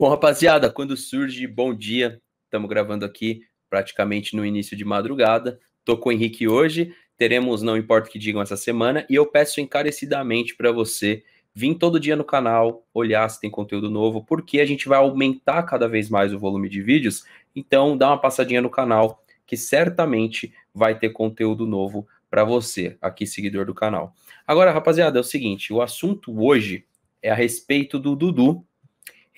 Bom, rapaziada, quando surge, bom dia. Estamos gravando aqui praticamente no início de madrugada. Tô com o Henrique hoje. Teremos Não Importa o que Digam essa semana. E eu peço encarecidamente para você vir todo dia no canal, olhar se tem conteúdo novo, porque a gente vai aumentar cada vez mais o volume de vídeos. Então, dá uma passadinha no canal, que certamente vai ter conteúdo novo para você, aqui seguidor do canal. Agora, rapaziada, é o seguinte: o assunto hoje é a respeito do Dudu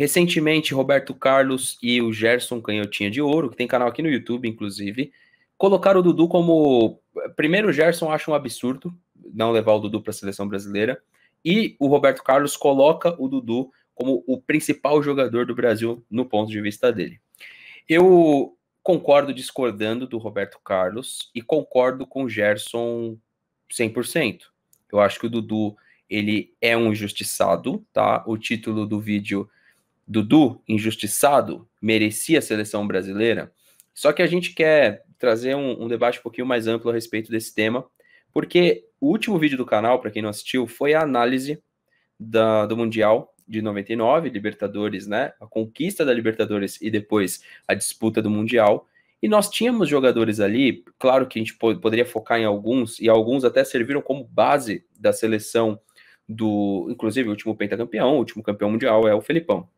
Recentemente, Roberto Carlos e o Gerson Canhotinha de Ouro, que tem canal aqui no YouTube, inclusive, colocaram o Dudu como. Primeiro, o Gerson acha um absurdo não levar o Dudu para a seleção brasileira. E o Roberto Carlos coloca o Dudu como o principal jogador do Brasil no ponto de vista dele. Eu concordo discordando do Roberto Carlos e concordo com o Gerson 100%. Eu acho que o Dudu ele é um injustiçado, tá? O título do vídeo Dudu, injustiçado, merecia a seleção brasileira. Só que a gente quer trazer um, um debate um pouquinho mais amplo a respeito desse tema, porque o último vídeo do canal, para quem não assistiu, foi a análise da, do Mundial de 99, Libertadores, né? A conquista da Libertadores e depois a disputa do Mundial. E nós tínhamos jogadores ali, claro que a gente poderia focar em alguns, e alguns até serviram como base da seleção do, inclusive, o último pentacampeão, o último campeão mundial é o Felipão.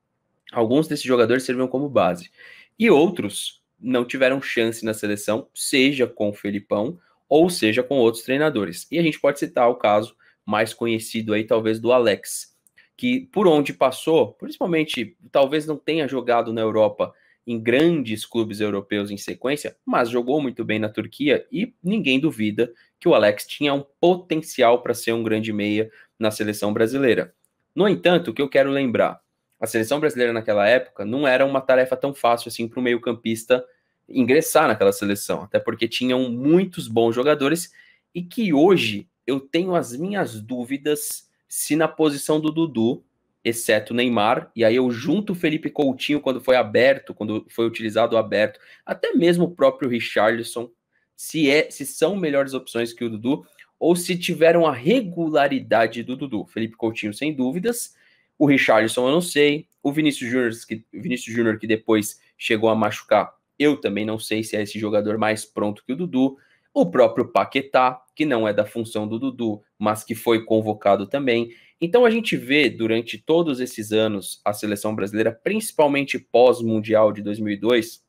Alguns desses jogadores serviram como base. E outros não tiveram chance na seleção, seja com o Felipão ou seja com outros treinadores. E a gente pode citar o caso mais conhecido aí, talvez, do Alex, que por onde passou, principalmente, talvez não tenha jogado na Europa em grandes clubes europeus em sequência, mas jogou muito bem na Turquia e ninguém duvida que o Alex tinha um potencial para ser um grande meia na seleção brasileira. No entanto, o que eu quero lembrar a seleção brasileira naquela época não era uma tarefa tão fácil assim para o meio-campista ingressar naquela seleção, até porque tinham muitos bons jogadores e que hoje eu tenho as minhas dúvidas se na posição do Dudu, exceto Neymar, e aí eu junto o Felipe Coutinho quando foi aberto, quando foi utilizado aberto, até mesmo o próprio Richarlison, se é, se são melhores opções que o Dudu ou se tiveram a regularidade do Dudu. Felipe Coutinho sem dúvidas, o Richarlison eu não sei. O Vinícius Júnior, que, Vinícius Júnior, que depois chegou a machucar, eu também não sei se é esse jogador mais pronto que o Dudu. O próprio Paquetá, que não é da função do Dudu, mas que foi convocado também. Então a gente vê durante todos esses anos a seleção brasileira, principalmente pós-mundial de 2002,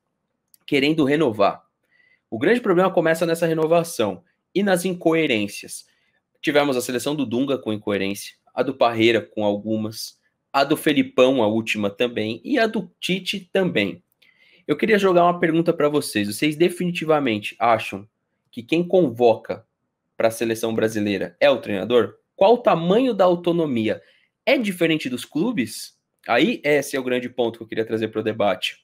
querendo renovar. O grande problema começa nessa renovação e nas incoerências. Tivemos a seleção do Dunga com incoerência, a do Parreira com algumas, a do Felipão, a última também, e a do Tite também. Eu queria jogar uma pergunta para vocês. Vocês definitivamente acham que quem convoca para a seleção brasileira é o treinador? Qual o tamanho da autonomia? É diferente dos clubes? Aí esse é o grande ponto que eu queria trazer para o debate.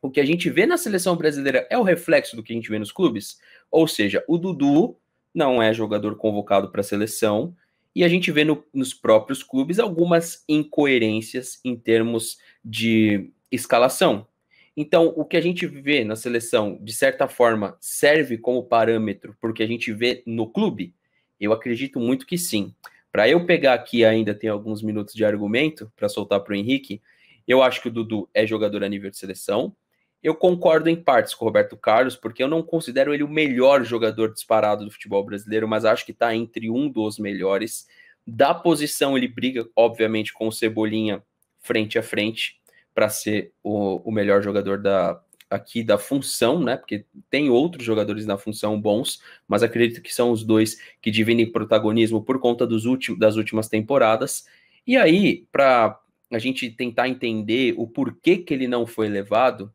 O que a gente vê na seleção brasileira é o reflexo do que a gente vê nos clubes? Ou seja, o Dudu não é jogador convocado para a seleção, e a gente vê no, nos próprios clubes algumas incoerências em termos de escalação. Então, o que a gente vê na seleção, de certa forma, serve como parâmetro porque a gente vê no clube? Eu acredito muito que sim. Para eu pegar aqui, ainda tem alguns minutos de argumento para soltar para o Henrique. Eu acho que o Dudu é jogador a nível de seleção. Eu concordo em partes com o Roberto Carlos, porque eu não considero ele o melhor jogador disparado do futebol brasileiro, mas acho que está entre um dos melhores. Da posição, ele briga, obviamente, com o Cebolinha frente a frente para ser o, o, melhor jogador da, aqui da função, né? Porque tem outros jogadores na função bons, mas acredito que são os dois que dividem protagonismo por conta dos últimos, das últimas temporadas. E aí, para a gente tentar entender o porquê que ele não foi levado,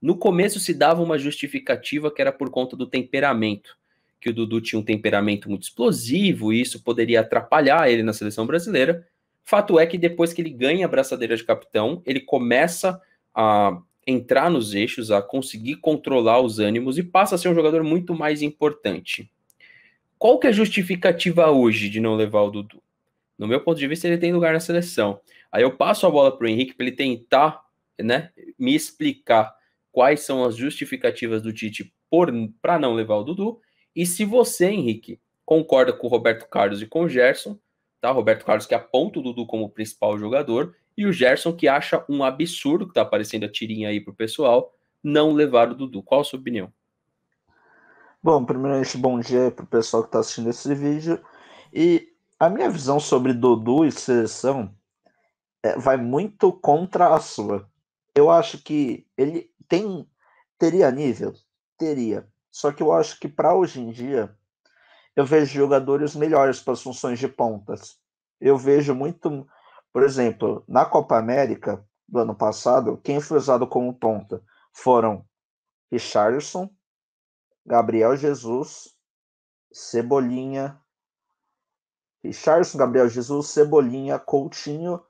no começo se dava uma justificativa que era por conta do temperamento, que o Dudu tinha um temperamento muito explosivo e isso poderia atrapalhar ele na seleção brasileira. Fato é que depois que ele ganha a braçadeira de capitão, ele começa a entrar nos eixos, a conseguir controlar os ânimos e passa a ser um jogador muito mais importante. Qual que é a justificativa hoje de não levar o Dudu? No meu ponto de vista, ele tem lugar na seleção. Aí eu passo a bola para o Henrique para ele tentar né, me explicar quais são as justificativas do Tite para não levar o Dudu. E se você, Henrique, concorda com o Roberto Carlos e com o Gerson, tá? Roberto Carlos que aponta o Dudu como principal jogador e o Gerson que acha um absurdo, que tá aparecendo a tirinha aí pro pessoal, não levar o Dudu. Qual a sua opinião? Bom, primeiramente, bom dia pro pessoal que tá assistindo esse vídeo. E a minha visão sobre Dudu e seleção é, vai muito contra a sua. Eu acho que ele tem teria nível? Teria. Só que eu acho que para hoje em dia eu vejo jogadores melhores para as funções de pontas. Eu vejo muito, por exemplo, na Copa América do ano passado, quem foi usado como ponta foram Richardson, Gabriel Jesus, Cebolinha, Richardson, Gabriel Jesus, Cebolinha, Coutinho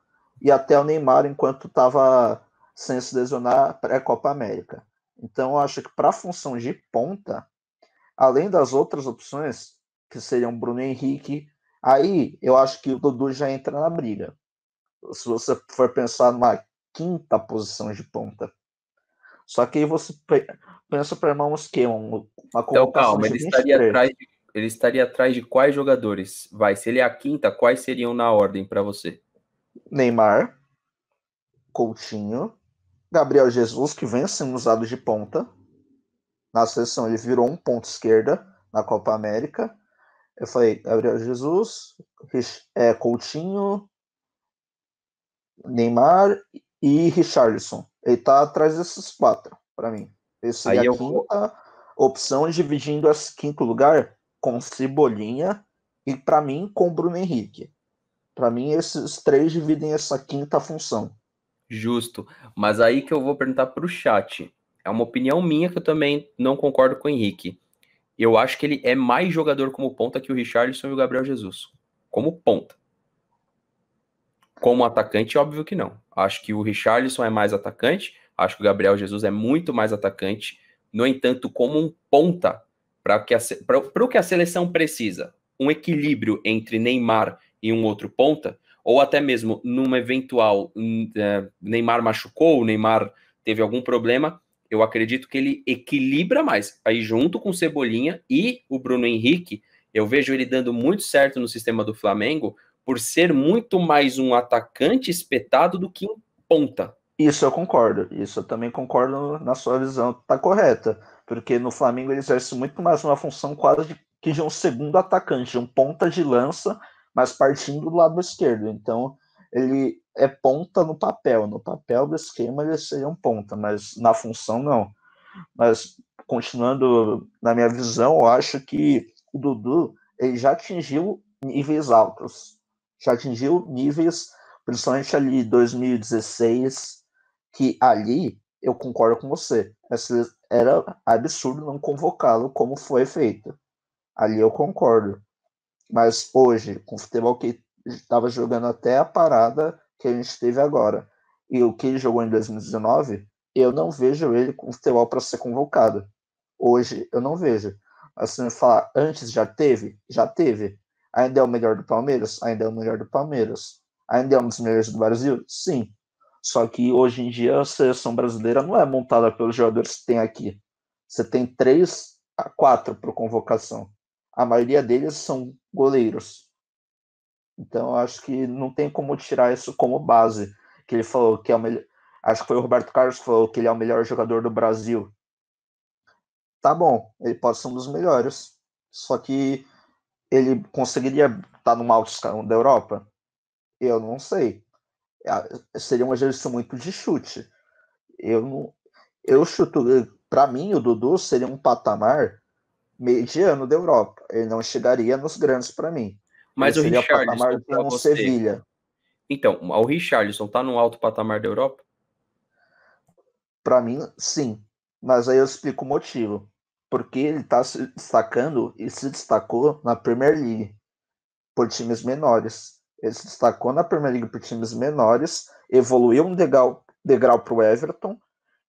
e até o Neymar enquanto estava sem se lesionar pré-Copa América. Então, eu acho que para a função de ponta, além das outras opções, que seriam Bruno Henrique, aí eu acho que o Dudu já entra na briga. Se você for pensar numa quinta posição de ponta. Só que aí você pensa para irmão que uma Então, calma, ele estaria, atrás de, ele estaria atrás de quais jogadores? Vai, se ele é a quinta, quais seriam na ordem para você? Neymar, Coutinho, Gabriel Jesus, que vem sendo assim, usado de ponta. Na seleção ele virou um ponto esquerda na Copa América. Eu falei, Gabriel Jesus, é, Coutinho, Neymar e Richarlison. Ele tá atrás desses quatro, para mim. Esse Aí é a quinta opção, dividindo esse quinto lugar com Cebolinha e, para mim, com Bruno Henrique. Para mim, esses três dividem essa quinta função. Justo. Mas aí que eu vou perguntar para o chat. É uma opinião minha que eu também não concordo com o Henrique. Eu acho que ele é mais jogador como ponta que o Richardson e o Gabriel Jesus. Como ponta. Como atacante, óbvio que não. Acho que o Richardson é mais atacante. Acho que o Gabriel Jesus é muito mais atacante. No entanto, como um ponta para o que a seleção precisa, um equilíbrio entre Neymar e um outro ponta, ou até mesmo numa eventual hum, eh, Neymar machucou, o Neymar teve algum problema, eu acredito que ele equilibra mais. Aí junto com Cebolinha e o Bruno Henrique, eu vejo ele dando muito certo no sistema do Flamengo por ser muito mais um atacante espetado do que um ponta. Isso eu concordo. Isso eu também concordo na sua visão, tá correta. Porque no Flamengo ele exerce muito mais uma função quase de, que de um segundo atacante, de um ponta de lança mas partindo do lado esquerdo. Então, ele é ponta no papel. No papel do esquema, ele seria um ponta, mas na função, não. Mas, continuando na minha visão, eu acho que o Dudu ele já atingiu níveis altos. Já atingiu níveis, principalmente ali 2016, que ali eu concordo com você. Era absurdo não convocá-lo como foi feito. Ali eu concordo. Mas hoje, com o futebol que estava jogando até a parada que a gente teve agora, e o que ele jogou em 2019, eu não vejo ele com futebol para ser convocado. Hoje, eu não vejo. Assim, falar, antes já teve? Já teve. Ainda é o melhor do Palmeiras? Ainda é o melhor do Palmeiras. Ainda é um dos melhores do Brasil? Sim. Só que hoje em dia a seleção brasileira não é montada pelos jogadores que tem aqui. Você tem três a quatro por convocação a maioria deles são goleiros. Então, acho que não tem como tirar isso como base. Que ele falou que é o melhor. Acho que foi o Roberto Carlos que falou que ele é o melhor jogador do Brasil. Tá bom, ele pode ser um dos melhores. Só que ele conseguiria estar tá no alto escalão da Europa? Eu não sei. Seria um gestão muito de chute. Eu não. Eu chuto. Para mim, o Dudu seria um patamar mediano da Europa. Ele não chegaria nos grandes para mim. Mas ele o patamar de um Sevilha. Então, o Richarlison tá no alto patamar da Europa? Para mim, sim. Mas aí eu explico o motivo. Porque ele está se destacando e se destacou na Premier League por times menores. Ele se destacou na Premier League por times menores, evoluiu um degrau, degrau para o Everton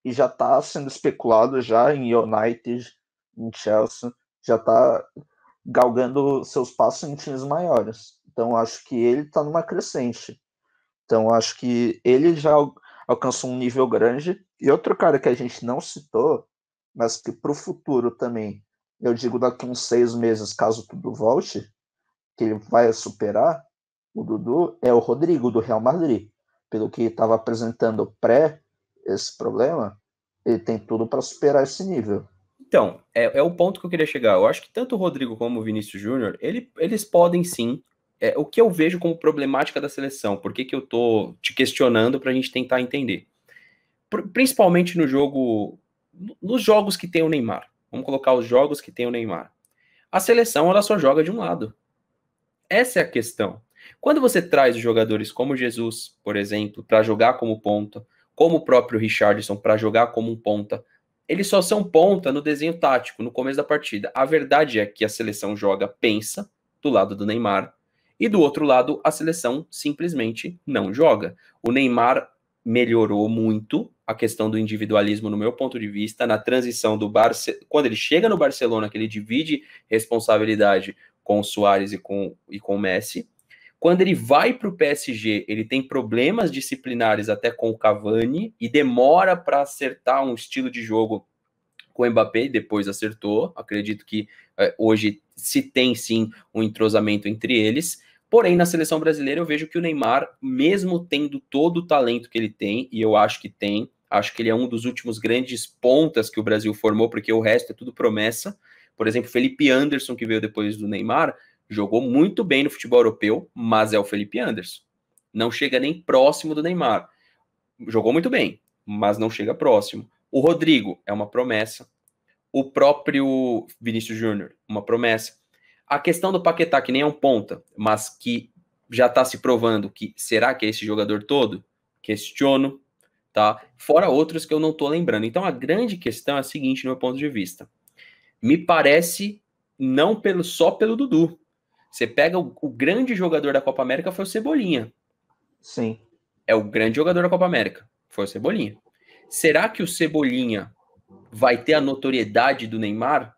e já está sendo especulado já em United, em Chelsea já está galgando seus passos em times maiores. Então acho que ele está numa crescente. Então acho que ele já alcançou um nível grande. E outro cara que a gente não citou, mas que para o futuro também, eu digo daqui uns seis meses, caso tudo volte, que ele vai superar o Dudu, é o Rodrigo do Real Madrid. Pelo que estava apresentando pré esse problema, ele tem tudo para superar esse nível. Então, é, é, o ponto que eu queria chegar. Eu acho que tanto o Rodrigo como o Vinícius Júnior, ele, eles podem sim. É, o que eu vejo como problemática da seleção, por que, que eu tô te questionando para a gente tentar entender? Pr principalmente no jogo. Nos jogos que tem o Neymar. Vamos colocar os jogos que tem o Neymar. A seleção, ela só joga de um lado. Essa é a questão. Quando você traz jogadores como Jesus, por exemplo, para jogar como ponta, como o próprio Richardson para jogar como um ponta, eles só são ponta no desenho tático, no começo da partida. A verdade é que a seleção joga, pensa, do lado do Neymar, e do outro lado, a seleção simplesmente não joga. O Neymar melhorou muito a questão do individualismo, no meu ponto de vista, na transição do Barça quando ele chega no Barcelona, que ele divide responsabilidade com o Soares e com, e com o Messi. Quando ele vai para o PSG, ele tem problemas disciplinares até com o Cavani e demora para acertar um estilo de jogo com o Mbappé, depois acertou. Acredito que eh, hoje se tem sim um entrosamento entre eles. Porém, na seleção brasileira, eu vejo que o Neymar, mesmo tendo todo o talento que ele tem, e eu acho que tem, acho que ele é um dos últimos grandes pontas que o Brasil formou, porque o resto é tudo promessa. Por exemplo, Felipe Anderson, que veio depois do Neymar, Jogou muito bem no futebol europeu, mas é o Felipe Anderson. Não chega nem próximo do Neymar. Jogou muito bem, mas não chega próximo. O Rodrigo é uma promessa. O próprio Vinícius Júnior, uma promessa. A questão do Paquetá, que nem é um ponta, mas que já está se provando que será que é esse jogador todo? Questiono, tá? Fora outros que eu não estou lembrando. Então a grande questão é a seguinte, no meu ponto de vista. Me parece não pelo só pelo Dudu, você pega o, o grande jogador da Copa América foi o Cebolinha. Sim. É o grande jogador da Copa América. Foi o Cebolinha. Será que o Cebolinha vai ter a notoriedade do Neymar?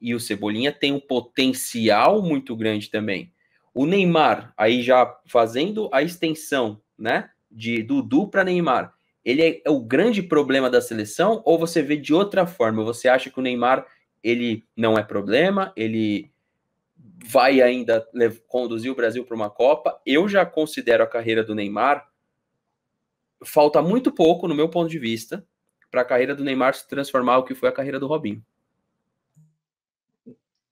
E o Cebolinha tem um potencial muito grande também. O Neymar, aí já fazendo a extensão, né, de Dudu para Neymar, ele é, é, o grande problema da seleção ou você vê de outra forma? Você acha que o Neymar ele não é problema, ele vai ainda conduzir o Brasil para uma Copa. Eu já considero a carreira do Neymar. Falta muito pouco, no meu ponto de vista, para a carreira do Neymar se transformar o que foi a carreira do Robinho.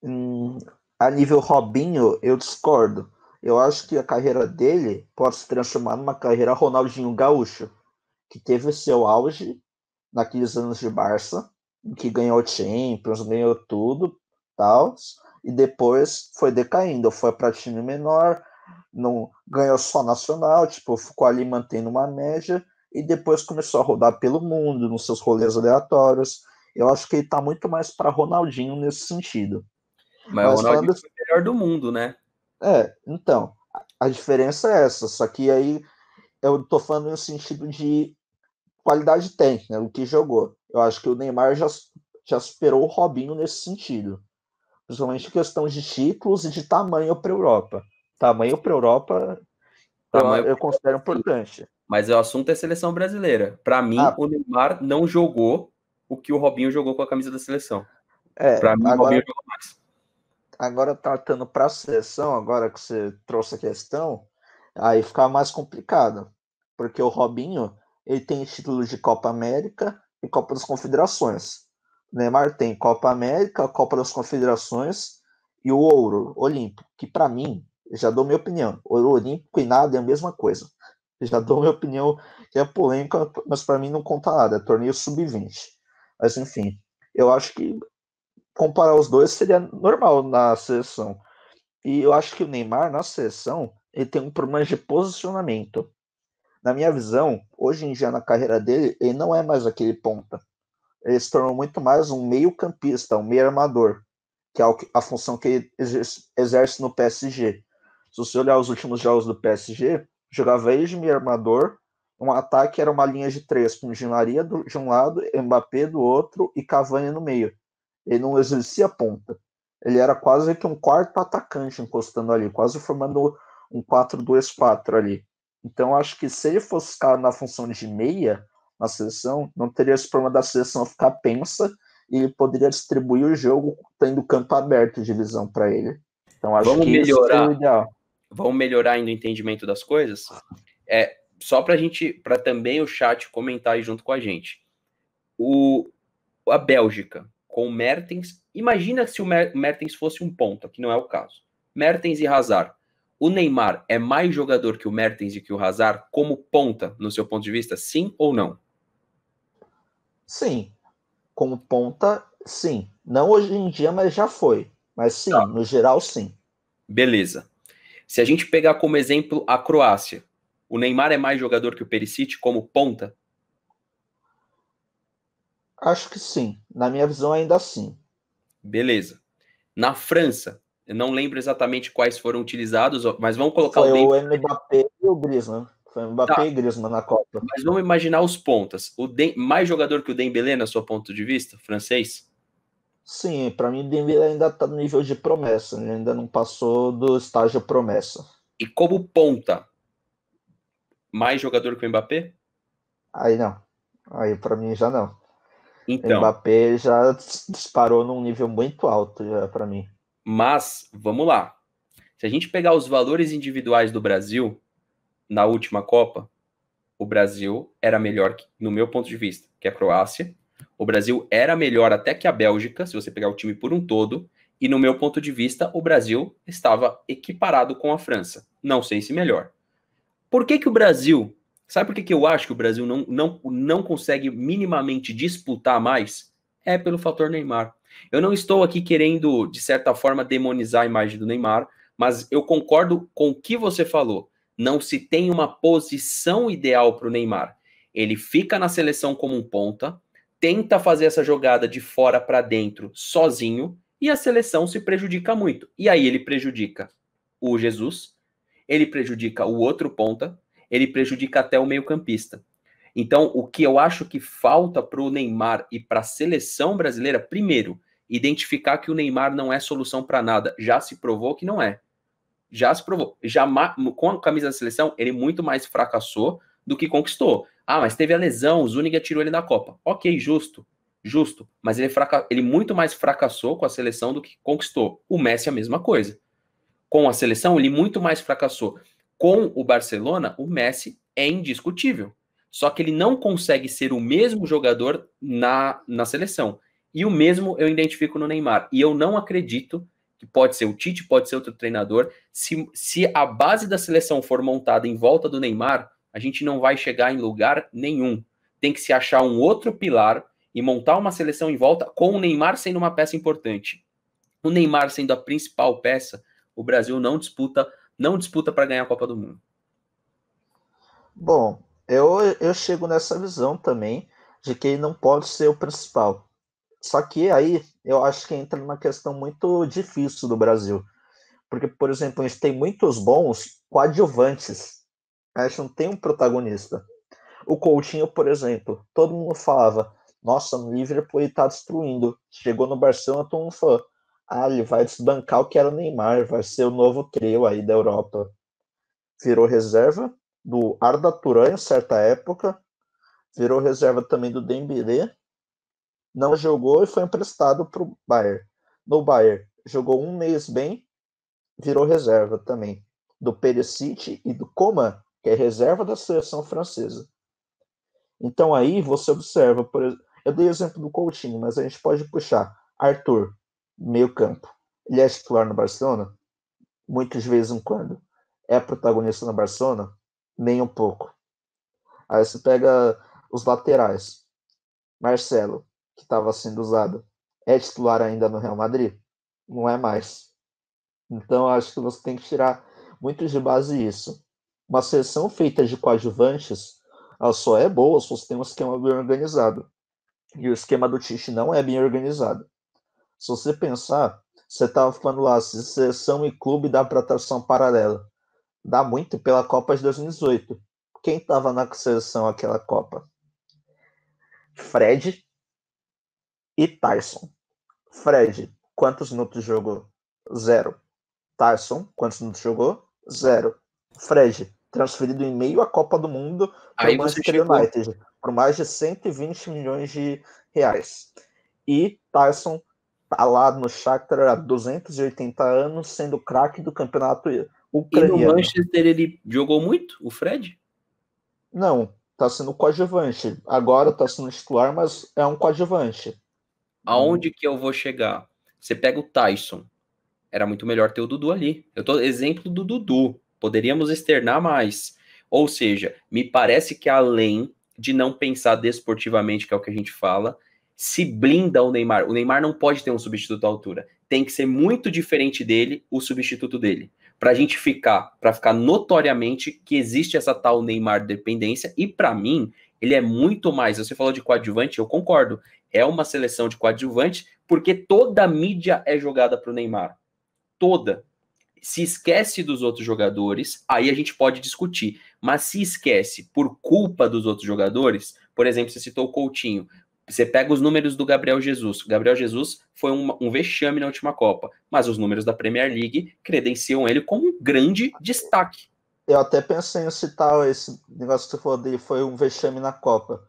Hum, a nível Robinho, eu discordo. Eu acho que a carreira dele pode se transformar numa carreira Ronaldinho Gaúcho, que teve o seu auge naqueles anos de Barça, em que ganhou Champions, ganhou tudo, tal e depois foi decaindo, foi para time menor, não ganhou só nacional, tipo, ficou ali mantendo uma média e depois começou a rodar pelo mundo nos seus rolês aleatórios. Eu acho que ele tá muito mais para Ronaldinho nesse sentido. Mas, Mas o Ronaldinho falando... é o melhor do mundo, né? É, então, a diferença é essa, só que aí eu tô falando no sentido de qualidade técnica, né, o que jogou. Eu acho que o Neymar já, já superou o Robinho nesse sentido principalmente em questão de títulos e de tamanho para a Europa. Tamanho para a Europa tamanho eu, considero importante. Mas o assunto é seleção brasileira. Para mim, ah, o Neymar não jogou o que o Robinho jogou com a camisa da seleção. É, para mim, agora, o Robinho jogou mais. Agora, tratando tá para a seleção, agora que você trouxe a questão, aí fica mais complicado. Porque o Robinho ele tem título de Copa América e Copa das Confederações. Neymar tem Copa América, Copa das Confederações e o ouro olímpico, que para mim, já dou minha opinião, ouro olímpico e nada é a mesma coisa. Já dou minha opinião, que é polêmica, mas para mim não conta nada, é torneio sub-20. Mas enfim, eu acho que comparar os dois seria normal na seleção. E eu acho que o Neymar na seleção, ele tem um problema de posicionamento. Na minha visão, hoje em dia na carreira dele, ele não é mais aquele ponta ele se tornou muito mais um meio-campista, um meio-armador, que é a função que ele exerce no PSG. Se você olhar os últimos jogos do PSG, jogava ele de meio-armador, um ataque era uma linha de três, com Ginaria de um lado, Mbappé do outro e Cavani no meio. Ele não exercia ponta. Ele era quase que um quarto atacante encostando ali, quase formando um 4-2-4 ali. Então acho que se ele fosse ficar na função de meia, na seleção, não teria esse problema da seleção ficar pensa e poderia distribuir o jogo tendo campo aberto de visão para ele. Então acho Vamos que melhorar. isso é o ideal. Vamos melhorar ainda o entendimento das coisas? É, só para a gente, para também o chat comentar aí junto com a gente. O, a Bélgica com o Mertens, imagina se o Mertens fosse um ponta, que não é o caso. Mertens e Hazard. O Neymar é mais jogador que o Mertens e que o Hazard como ponta, no seu ponto de vista, sim ou não? Sim. Como ponta, sim. Não hoje em dia, mas já foi. Mas sim, tá. no geral, sim. Beleza. Se a gente pegar como exemplo a Croácia, o Neymar é mais jogador que o Perisic como ponta? Acho que sim. Na minha visão, ainda sim. Beleza. Na França, eu não lembro exatamente quais foram utilizados, mas vamos colocar Foi o, o Mbappé e o Griezmann. Foi Mbappé tá. e Griezmann na Copa. Mas vamos imaginar os pontas. O mais jogador que o Dembélé, na sua ponto de vista, francês? Sim, para mim o Dembélé ainda está no nível de promessa, ele ainda não passou do estágio promessa. E como ponta, mais jogador que o Mbappé? Aí não. Aí para mim já não. Então, o Mbappé já disparou num nível muito alto já para mim. Mas vamos lá. Se a gente pegar os valores individuais do Brasil, na última Copa, o Brasil era melhor, no meu ponto de vista, que a Croácia. O Brasil era melhor até que a Bélgica, se você pegar o time por um todo. E no meu ponto de vista, o Brasil estava equiparado com a França. Não sei se melhor. Por que, que o Brasil. Sabe por que, que eu acho que o Brasil não, não, não consegue minimamente disputar mais? É pelo fator Neymar. Eu não estou aqui querendo, de certa forma, demonizar a imagem do Neymar, mas eu concordo com o que você falou não se tem uma posição ideal para o Neymar. Ele fica na seleção como um ponta, tenta fazer essa jogada de fora para dentro sozinho e a seleção se prejudica muito. E aí ele prejudica o Jesus, ele prejudica o outro ponta, ele prejudica até o meio-campista. Então, o que eu acho que falta para o Neymar e para a seleção brasileira, primeiro, identificar que o Neymar não é solução para nada. Já se provou que não é já se provou. Já, com a camisa da seleção, ele muito mais fracassou do que conquistou. Ah, mas teve a lesão, o Zuniga tirou ele da Copa. Ok, justo, justo. Mas ele, ele muito mais fracassou com a seleção do que conquistou. O Messi é a mesma coisa. Com a seleção, ele muito mais fracassou. Com o Barcelona, o Messi é indiscutível. Só que ele não consegue ser o mesmo jogador na, na seleção. E o mesmo eu identifico no Neymar. E eu não acredito que pode ser o Tite, pode ser outro treinador, se, se a base da seleção for montada em volta do Neymar, a gente não vai chegar em lugar nenhum. Tem que se achar um outro pilar e montar uma seleção em volta com o Neymar sendo uma peça importante. O Neymar sendo a principal peça, o Brasil não disputa, não disputa para ganhar a Copa do Mundo. Bom, eu, eu chego nessa visão também de que ele não pode ser o principal. Só que aí eu acho que entra numa questão muito difícil do Brasil. Porque, por exemplo, a gente tem muitos bons coadjuvantes. A gente não tem um protagonista. O Coutinho, por exemplo, todo mundo falava: nossa, no Liverpool ele tá destruindo. Chegou no Barcelona, todo mundo falou: ah, ele vai desbancar o que era o Neymar, vai ser o novo trio aí da Europa. Virou reserva do Arda Turan em certa época, virou reserva também do Dembélé, não jogou e foi emprestado para o Bayern. No Bayern, jogou um mês bem, virou reserva também. Do Perisic e do Coman, que é reserva da seleção francesa. Então aí você observa, por eu dei o exemplo do Coutinho, mas a gente pode puxar Arthur, meio campo. Ele é titular no Barcelona? Muitas vezes em quando. É protagonista no Barcelona? Nem um pouco. Aí você pega os laterais. Marcelo, que estava sendo usado, é titular ainda no Real Madrid? Não é mais. Então acho que você tem que tirar muito de base isso. Uma seleção feita de coadjuvantes, ela só é boa se você tem um esquema bem organizado. E o esquema do Tite não é bem organizado. Se você pensar, você estava tá falando lá, se seleção e clube dá para tração paralela. Dá muito pela Copa de 2018. Quem estava na seleção aquela Copa? Fred, e Tyson. Fred, quantos minutos jogou? Zero. Tyson, quantos minutos jogou? Zero. Fred, transferido em meio à Copa do Mundo para o Manchester United, por mais de 120 milhões de reais. E Tyson tá lá no Shakhtar há 280 anos, sendo craque do campeonato ucraniano. E no Manchester ele jogou muito, o Fred? Não, tá sendo coadjuvante. Agora tá sendo titular, mas é um coadjuvante. Uhum. Aonde que eu vou chegar? Você pega o Tyson. Era muito melhor ter o Dudu ali. Eu tô exemplo do Dudu. Poderíamos externar mais. Ou seja, me parece que além de não pensar desportivamente, que é o que a gente fala, se blinda o Neymar. O Neymar não pode ter um substituto à altura. Tem que ser muito diferente dele o substituto dele. Para a gente ficar, para ficar notoriamente que existe essa tal Neymar dependência. E para mim, ele é muito mais. Você falou de coadjuvante, eu concordo é uma seleção de coadjuvante, porque toda a mídia é jogada para o Neymar. Toda. Se esquece dos outros jogadores, aí a gente pode discutir. Mas se esquece por culpa dos outros jogadores, por exemplo, você citou o Coutinho. Você pega os números do Gabriel Jesus. O Gabriel Jesus foi um, um vexame na última Copa, mas os números da Premier League credenciam ele como um grande destaque. Eu até pensei em citar esse negócio que você falou dele, foi um vexame na Copa.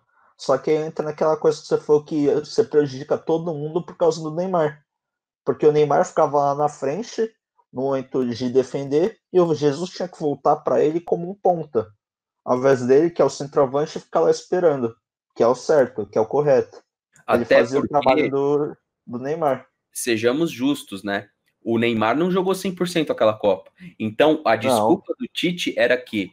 Só que entra naquela coisa que você falou que você prejudica todo mundo por causa do Neymar. Porque o Neymar ficava lá na frente, no momento de defender, e o Jesus tinha que voltar para ele como um ponta. Ao invés dele, que é o centroavante, ficar lá esperando. Que é o certo, que é o correto. Até ele fazia o trabalho do, do Neymar. Sejamos justos, né? O Neymar não jogou 100% aquela Copa. Então, a desculpa não. do Tite era que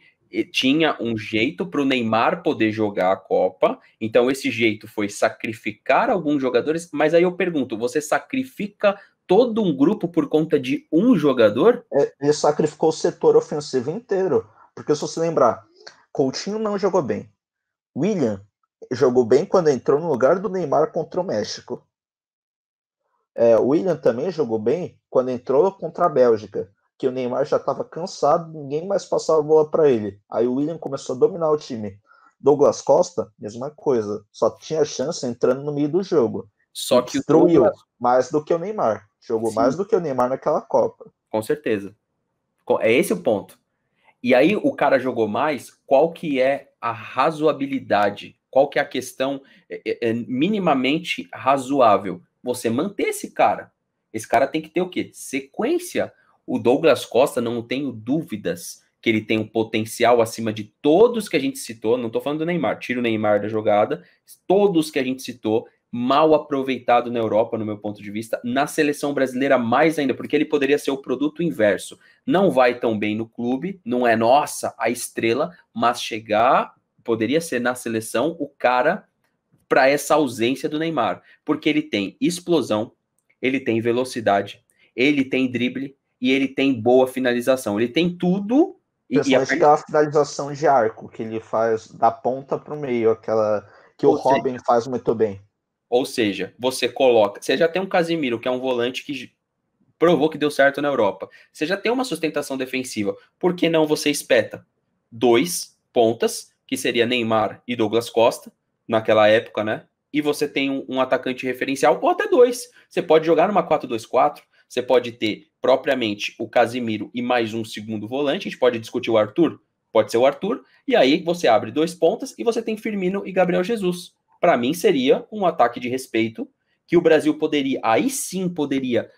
tinha um jeito para o Neymar poder jogar a Copa, então esse jeito foi sacrificar alguns jogadores, mas aí eu pergunto: você sacrifica todo um grupo por conta de um jogador? É, ele sacrificou o setor ofensivo inteiro, porque se você lembrar, Coutinho não jogou bem, William jogou bem quando entrou no lugar do Neymar contra o México. É, William também jogou bem quando entrou contra a Bélgica que o Neymar já estava cansado, ninguém mais passava a bola para ele. Aí o William começou a dominar o time. Douglas Costa, mesma coisa, só tinha chance entrando no meio do jogo. Só que destruiu Douglas... mais do que o Neymar. Jogou Sim. mais do que o Neymar naquela Copa. Com certeza. É esse o ponto. E aí o cara jogou mais, qual que é a razoabilidade? Qual que é a questão é, é, é minimamente razoável? Você manter esse cara. Esse cara tem que ter o quê? Sequência. O Douglas Costa, não tenho dúvidas que ele tem um potencial acima de todos que a gente citou. Não estou falando do Neymar, tira o Neymar da jogada. Todos que a gente citou, mal aproveitado na Europa, no meu ponto de vista. Na seleção brasileira, mais ainda, porque ele poderia ser o produto inverso. Não vai tão bem no clube, não é nossa a estrela, mas chegar, poderia ser na seleção o cara para essa ausência do Neymar, porque ele tem explosão, ele tem velocidade, ele tem drible, e ele tem boa finalização. Ele tem tudo. E, e a... aquela finalização de arco que ele faz da ponta para o meio, aquela que Ou o seja, Robin faz muito bem. Ou seja, você coloca. Você já tem um Casimiro, que é um volante que provou que deu certo na Europa. Você já tem uma sustentação defensiva. Por que não você espeta dois pontas, que seria Neymar e Douglas Costa, naquela época, né? E você tem um, um atacante referencial, ou até dois. Você pode jogar numa 4-2-4, você pode ter propriamente o Casimiro e mais um segundo volante. A gente pode discutir o Arthur, pode ser o Arthur, e aí você abre dois pontas e você tem Firmino e Gabriel Jesus. Para mim seria um ataque de respeito que o Brasil poderia, aí sim poderia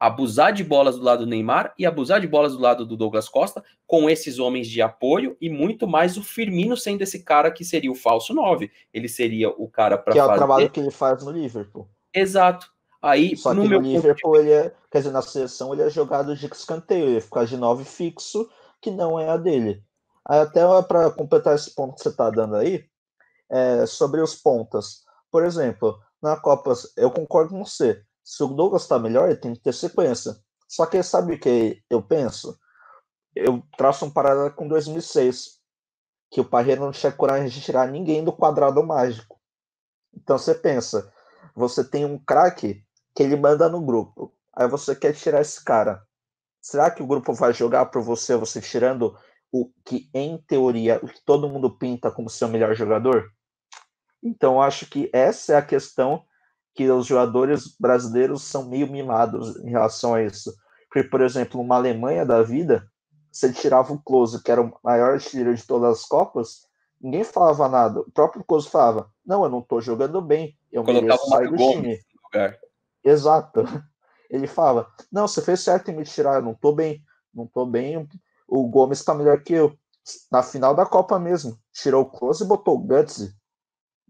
abusar de bolas do lado do Neymar e abusar de bolas do lado do Douglas Costa com esses homens de apoio e muito mais o Firmino sendo esse cara que seria o falso 9. Ele seria o cara para fazer... Que é o trabalho que ele faz no Liverpool. Exato. Aí, Só no que meu no Liverpool, ele é, quer dizer, na seleção ele é jogado de escanteio, ele ia ficar de 9 fixo, que não é a dele. Aí, até para completar esse ponto que você está dando aí, é, sobre os pontas. Por exemplo, na Copa, eu concordo com você, se o Douglas está melhor, ele tem que ter sequência. Só que sabe o que eu penso? Eu traço um paralelo com 2006, que o Parreira não tinha coragem de tirar ninguém do quadrado mágico. Então você pensa, você tem um craque que ele manda no grupo. Aí você quer tirar esse cara. Será que o grupo vai jogar para você, você tirando o que, em teoria, o que todo mundo pinta como seu melhor jogador? Então, acho que essa é a questão que os jogadores brasileiros são meio mimados em relação a isso. Porque, por exemplo, uma Alemanha da vida, você tirava o Close, que era o maior tiro de todas as Copas, ninguém falava nada. O próprio Close falava: Não, eu não estou jogando bem, eu Colocava mereço sair do time. Lugar. Exato. Ele fala: Não, você fez certo em me tirar, eu não tô bem, não tô bem. O Gomes tá melhor que eu. Na final da Copa mesmo, tirou o Close e botou o Gutsy.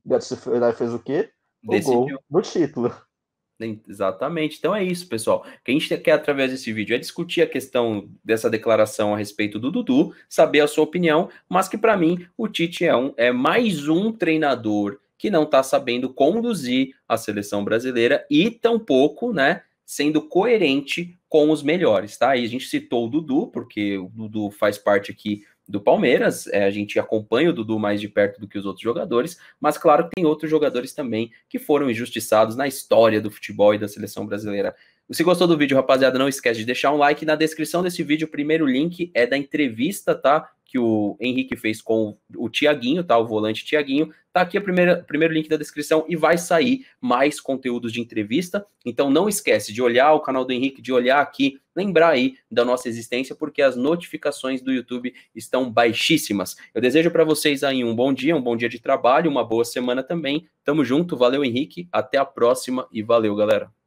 Gutsy né, fez o quê? O gol do título. Exatamente. Então é isso, pessoal. O que a gente quer através desse vídeo é discutir a questão dessa declaração a respeito do Dudu, saber a sua opinião, mas que para mim o Tite é, um, é mais um treinador que não está sabendo conduzir a seleção brasileira e tampouco, né, sendo coerente com os melhores, tá? E a gente citou o Dudu, porque o Dudu faz parte aqui do Palmeiras, é, a gente acompanha o Dudu mais de perto do que os outros jogadores, mas claro que tem outros jogadores também que foram injustiçados na história do futebol e da seleção brasileira. Se gostou do vídeo, rapaziada, não esquece de deixar um like. Na descrição desse vídeo, o primeiro link é da entrevista, tá? que o Henrique fez com o Tiaguinho, tá? O volante Tiaguinho. Tá aqui o primeiro link da descrição e vai sair mais conteúdos de entrevista. Então não esquece de olhar o canal do Henrique, de olhar aqui, lembrar aí da nossa existência, porque as notificações do YouTube estão baixíssimas. Eu desejo para vocês aí um bom dia, um bom dia de trabalho, uma boa semana também. Tamo junto, valeu Henrique, até a próxima e valeu, galera.